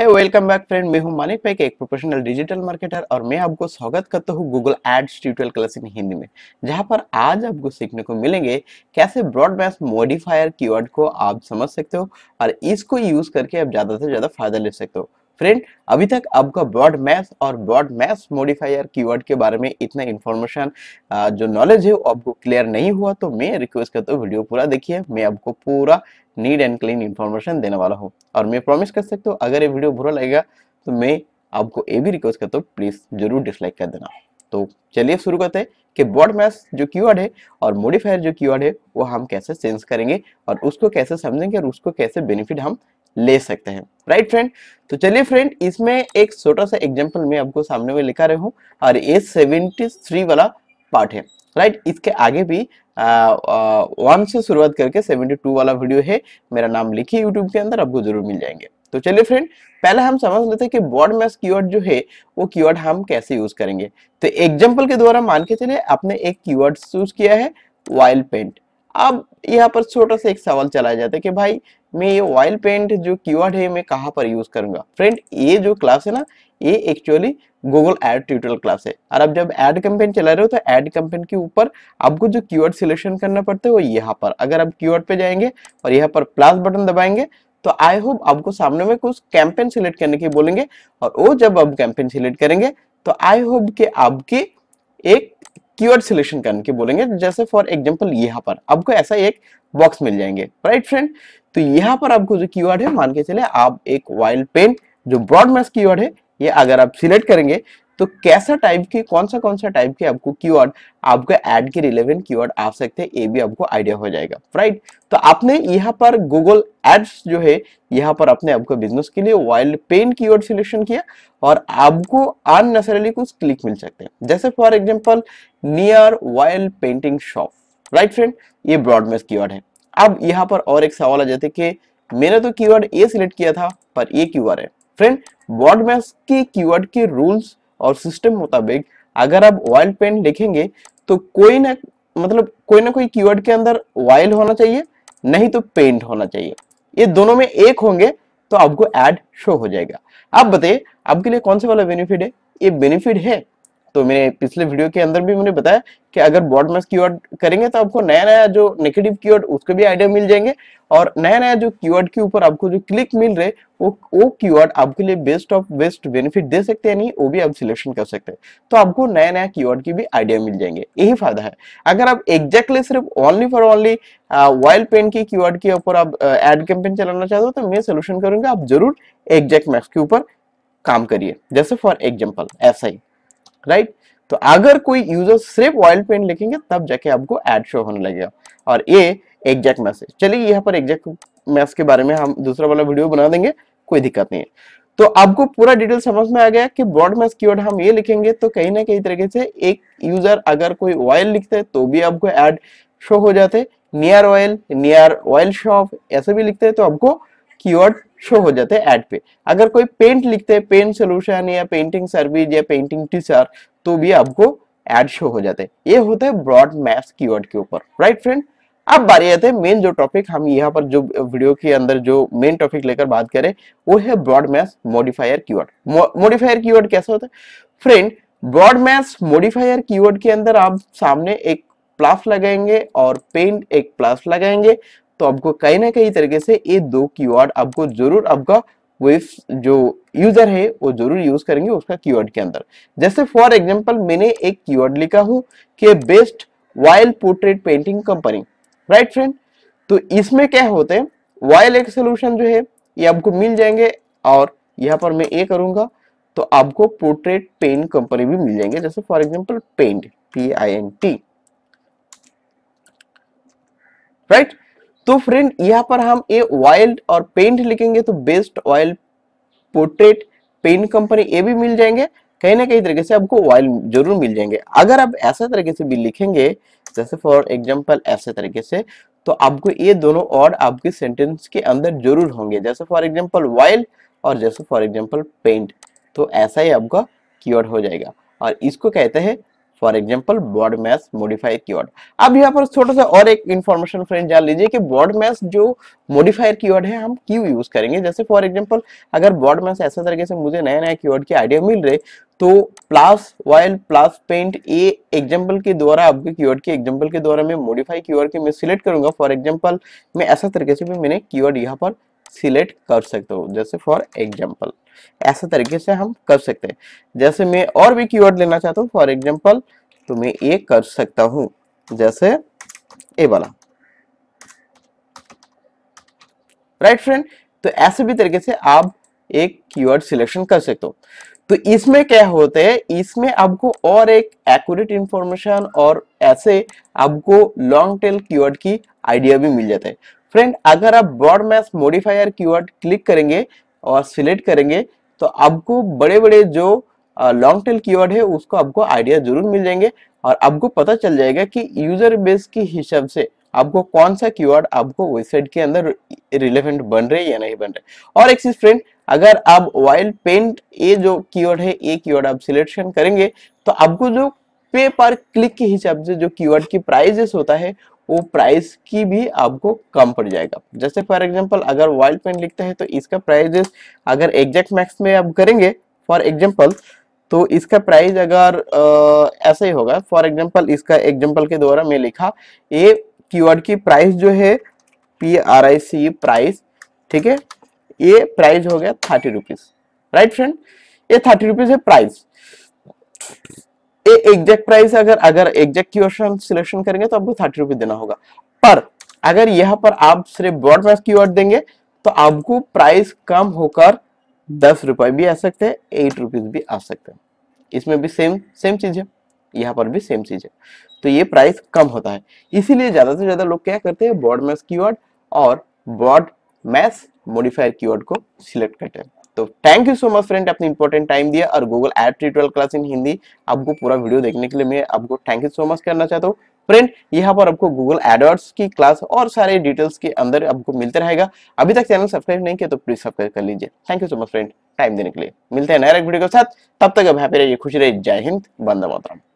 है welcome back friend मैं हूं मानिक पैक एक प्रोफेशनल डिजिटल मार्केटर और मैं आपको स्वागत करता हूं Google Ads tutorial class in Hindi में जहां पर आज आपको सीखने को मिलेंगे कैसे ब्रॉडबैंड मॉडिफायर कीवर्ड को आप समझ सकते हो और इसको यूज करके आप ज्यादा से ज्यादा फायदा ले सकते हो फ्रेंड अभी तक आपका ब्रॉड मैथ और ब्रॉड मैथ मॉडिफायर कीवर्ड के बारे में इतना इन्फॉर्मेशन जो नॉलेज है वो आपको क्लियर नहीं हुआ तो मैं रिक्वेस्ट करता हूँ वीडियो पूरा देखिए मैं आपको पूरा नीड एंड क्लीन इन्फॉर्मेशन देने वाला हूँ और मैं प्रॉमिस कर सकता हूँ अगर ये वीडियो बुरा लगेगा तो मैं आपको ये भी रिक्वेस्ट करता हूँ प्लीज़ जरूर डिसलाइक कर देना तो चलिए शुरू करते हैं कि बॉड मैथ जो कीवर्ड है और मोडिफायर जो कीवर्ड है वो हम कैसे चेंज करेंगे और उसको कैसे समझेंगे और उसको कैसे बेनिफिट हम ले सकते हैं राइट फ्रेंड तो चलिए फ्रेंड इसमें एक छोटा सा एग्जाम्पल मैं आपको सामने में लिखा रहा हूँ और ये सेवेंटी थ्री वाला पार्ट है राइट इसके आगे भी वन से शुरुआत करके सेवेंटी टू वाला वीडियो है मेरा नाम लिखिए यूट्यूब के अंदर आपको जरूर मिल जाएंगे तो चलिए फ्रेंड पहले हम समझ लेते हैं कि बॉर्ड मैस कीवर्ड जो है वो कीवर्ड हम कैसे यूज करेंगे तो एग्जाम्पल के द्वारा मान के चले आपने एक कीवर्ड चूज किया है वाइल्ड पेंट अब यहाँ पर छोटा सा एक सवाल चला जाता है कि भाई मैं ये ऑयल पेंट जो कीवर्ड है मैं कहाँ पर यूज करूंगा फ्रेंड ये जो क्लास है ना ये actually Google ad tutorial class है और अब जब एड कैंपेन चला रहे हो तो एड कैंपेन के ऊपर आपको जो कीवर्ड सिलेक्शन करना पड़ता है वो यहाँ पर अगर आप कीवर्ड पे जाएंगे और यहाँ पर प्लस बटन दबाएंगे तो आई होप आपको सामने में कुछ कैंपेन सिलेक्ट करने के बोलेंगे और वो जब आप कैंपेन सिलेक्ट करेंगे तो आई होप के आपकी एक कीवर्ड सिलेक्शन करके बोलेंगे जैसे फॉर एग्जाम्पल यहाँ पर आपको ऐसा एक बॉक्स मिल जाएंगे राइट फ्रेंड तो यहाँ पर आपको जो कीवर्ड है मान के चले आप एक वाइल्ड पेन जो ब्रॉडमैस कीवर्ड है ये अगर आप सिलेक्ट करेंगे तो कैसा टाइप के कौन सा कौन सा टाइप के आपको कीवर्ड आपका एड के रिलेवेंट कीवर्ड आ सकते हैं ये भी आपको आइडिया हो जाएगा राइट तो आपने यहाँ पर गूगल एड्स जो है यहाँ पर आपने आपको बिजनेस के लिए वाइल्ड पेन कीवर्ड सिलेक्शन किया और आपको अननेसरली कुछ क्लिक मिल सकते हैं जैसे for example near wild painting shop right friend ये ब्रॉडमेस कीवर्ड है अब यहाँ पर और एक सवाल आ जाते कि मैंने तो कीवर्ड ए सिलेक्ट किया था पर ये कीवर्ड है फ्रेंड ब्रॉडमेस के कीवर्ड के रूल्स और सिस्टम मुताबिक अगर आप वाइल्ड पेन लिखेंगे तो कोई ना मतलब कोई ना कोई कीवर्ड के अंदर वाइल्ड होना चाहिए नहीं तो पेंट होना चाहिए ये दोनों में एक होंगे तो आपको एड शो हो जाएगा आप बताइए आपके लिए कौन सा वाला बेनिफिट है ये बेनिफिट है तो मैंने पिछले वीडियो के अंदर भी मैंने बताया कि अगर बॉड मैस कीवर्ड करेंगे तो आपको नया नया जो नेगेटिव कीवर्ड उसके भी आइडिया मिल जाएंगे और नया नया जो कीवर्ड के ऊपर आपको जो क्लिक मिल रहे वो वो कीवर्ड आपके लिए बेस्ट ऑफ बेस्ट बेनिफिट दे सकते हैं नहीं वो भी आप सिलेक्शन कर सकते हैं तो आपको नया नया की की भी आइडिया मिल जाएंगे यही फायदा है अगर आप एग्जैक्टली सिर्फ only for only wild pen की कीवर्ड के ऊपर आप एड कैंपेन चलाना चाहते हो तो मैं सोल्यूशन करूंगा आप जरूर एग्जैक्ट मैक्स के ऊपर काम करिए जैसे फॉर एग्जाम्पल ऐसा ही राइट तो अगर कोई यूजर सिर्फ ऑयल पेंट लिखेंगे तब जाके आपको एड शो होने लगेगा और ये एग्जैक्ट मैसेज चलिए यहाँ पर एग्जैक्ट मैसेज के बारे में हम दूसरा वाला वीडियो बना देंगे कोई दिक्कत नहीं है तो आपको पूरा डिटेल समझ में आ गया कि ब्रॉड मैस कीवर्ड हम ये लिखेंगे तो कहीं ना कहीं तरीके से एक यूजर अगर कोई ऑयल लिखते तो भी आपको एड शो हो जाते near oil near oil shop ऐसे भी लिखते हैं तो आपको कीवर्ड शो हो जाते हैं एड पे अगर कोई पेंट लिखते हैं पेंट सोल्यूशन या पेंटिंग सर्विस या पेंटिंग टीचर तो भी आपको एड शो हो जाते हैं ये होते हैं ब्रॉड मैप की के ऊपर राइट फ्रेंड अब बारी आते हैं मेन जो टॉपिक हम यहाँ पर जो वीडियो के अंदर जो मेन टॉपिक लेकर बात करें वो है ब्रॉड मैथ मोडिफायर की मॉडिफायर की कैसा होता है फ्रेंड ब्रॉड मैथ मोडिफायर की के अंदर आप सामने एक प्लस लगाएंगे और पेंट एक प्लस लगाएंगे तो आपको कहीं ना कहीं तरीके से ये दो कीवर्ड आपको जरूर आपका वेब जो यूजर है वो जरूर यूज करेंगे उसका कीवर्ड के अंदर जैसे फॉर एग्जांपल मैंने एक कीवर्ड लिखा हूं कि best wild portrait painting company right friend तो इसमें क्या होते हैं वाइल एक सोल्यूशन जो है ये आपको मिल जाएंगे और यहाँ पर मैं ये करूंगा तो आपको पोर्ट्रेट पेंट कंपनी भी मिल जाएंगे जैसे for example paint P I N T right तो फ्रेंड यहाँ पर हम ये वाइल्ड और पेंट लिखेंगे तो best oil portrait paint company ये भी मिल जाएंगे कहीं ना कहीं तरीके से आपको ऑयल जरूर मिल जाएंगे अगर आप ऐसे तरीके से भी लिखेंगे जैसे फॉर एग्जाम्पल ऐसे तरीके से तो आपको ये दोनों और आपके सेंटेंस के अंदर जरूर होंगे जैसे फॉर एग्जाम्पल वाइल्ड और जैसे फॉर एग्जाम्पल पेंट तो ऐसा ही आपका की हो जाएगा और इसको कहते हैं for example broad match modify keyword अब यहाँ पर छोटा सा और एक इन्फॉर्मेशन फ्रेंड जान लीजिए कि बॉड मैथ जो मॉडिफायर कीवर्ड है हम क्यों यूज करेंगे जैसे फॉर एग्जाम्पल अगर बॉड मैथ ऐसे तरीके से मुझे नए नए कीवर्ड के आइडिया मिल रहे तो plus oil plus paint a example के द्वारा आपके कीवर्ड के एग्जाम्पल के द्वारा मैं मॉडिफाई कीवर्ड के मैं सिलेक्ट करूंगा फॉर एग्जाम्पल मैं ऐसा तरीके से भी मैंने कीवर्ड यहाँ पर सिलेक्ट कर सकते हो जैसे फॉर एग्जाम्पल ऐसे तरीके से हम कर सकते हैं जैसे मैं और भी कीवर्ड लेना चाहता हूँ फॉर एग्जाम्पल तो मैं ये कर सकता हूँ जैसे ए वाला राइट फ्रेंड तो ऐसे भी तरीके से आप एक कीवर्ड सिलेक्शन कर सकते हो तो इसमें क्या होते हैं इसमें आपको और एक एक्यूरेट इंफॉर्मेशन और ऐसे आपको लॉन्ग टेल कीवर्ड की आइडिया भी मिल जाता है फ्रेंड अगर आप broad match modifier keyword click करेंगे और सिलेक्ट करेंगे तो आपको बड़े बड़े जो लॉन्ग टेल कीवर्ड है उसको आपको आइडिया जरूर मिल जाएंगे और आपको पता चल जाएगा कि यूजर बेस के हिसाब से आपको कौन सा कीवर्ड आपको वेबसाइट के अंदर रिलेवेंट बन रहे या नहीं बन रहे और एक चीज फ्रेंड अगर आप वाइल्ड पेंट ये जो कीवर्ड है ये कीवर्ड आप सिलेक्शन करेंगे तो आपको जो पे पर क्लिक के हिसाब से जो कीवर्ड की प्राइजेस होता है वो प्राइस की भी आपको कम पड़ जाएगा जैसे फॉर एग्जाम्पल अगर वाइल्ड पेन लिखता है तो इसका प्राइस अगर एग्जैक्ट मैक्स में आप करेंगे फॉर एग्जाम्पल तो इसका प्राइस अगर ऐसा ही होगा फॉर एग्जाम्पल इसका एग्जाम्पल के द्वारा मैं लिखा ये कीवर्ड की प्राइस जो है P R I C price ठीक है ये प्राइस हो गया थर्टी रुपीज राइट फ्रेंड ये थर्टी रुपीज है प्राइस ये एग्जैक्ट प्राइस अगर अगर एग्जैक्ट की सिलेक्शन करेंगे तो आपको थर्टी रुपीज देना होगा पर अगर यहाँ पर आप सिर्फ ब्रॉड मैथ की देंगे तो आपको प्राइस कम होकर दस रुपए भी आ सकते हैं एट रुपीज भी आ सकते हैं इसमें भी सेम सेम चीज है यहाँ पर भी सेम चीज है तो ये प्राइस कम होता है इसीलिए ज्यादा से ज्यादा लोग क्या करते हैं ब्रॉड मैस की और ब्रॉड मैस मोडिफायर की को सिलेक्ट करते हैं तो thank you so much friend आपने इंपॉर्टेंट टाइम दिया और Google app T twelve class in Hindi आपको पूरा वीडियो देखने के लिए मैं आपको थैंक यू सो मच करना चाहता हूँ फ्रेंड यहाँ पर आपको गूगल एडवर्ड्स की क्लास और सारे डिटेल्स के अंदर आपको मिलते रहेगा अभी तक चैनल सब्सक्राइब नहीं किया तो प्लीज सब्सक्राइब कर लीजिए thank you so much friend time देने के लिए मिलते हैं नए वीडियो के साथ तब तक अब हैप्पी रहिए खुश रहिए जय हिंद बंदा मातरम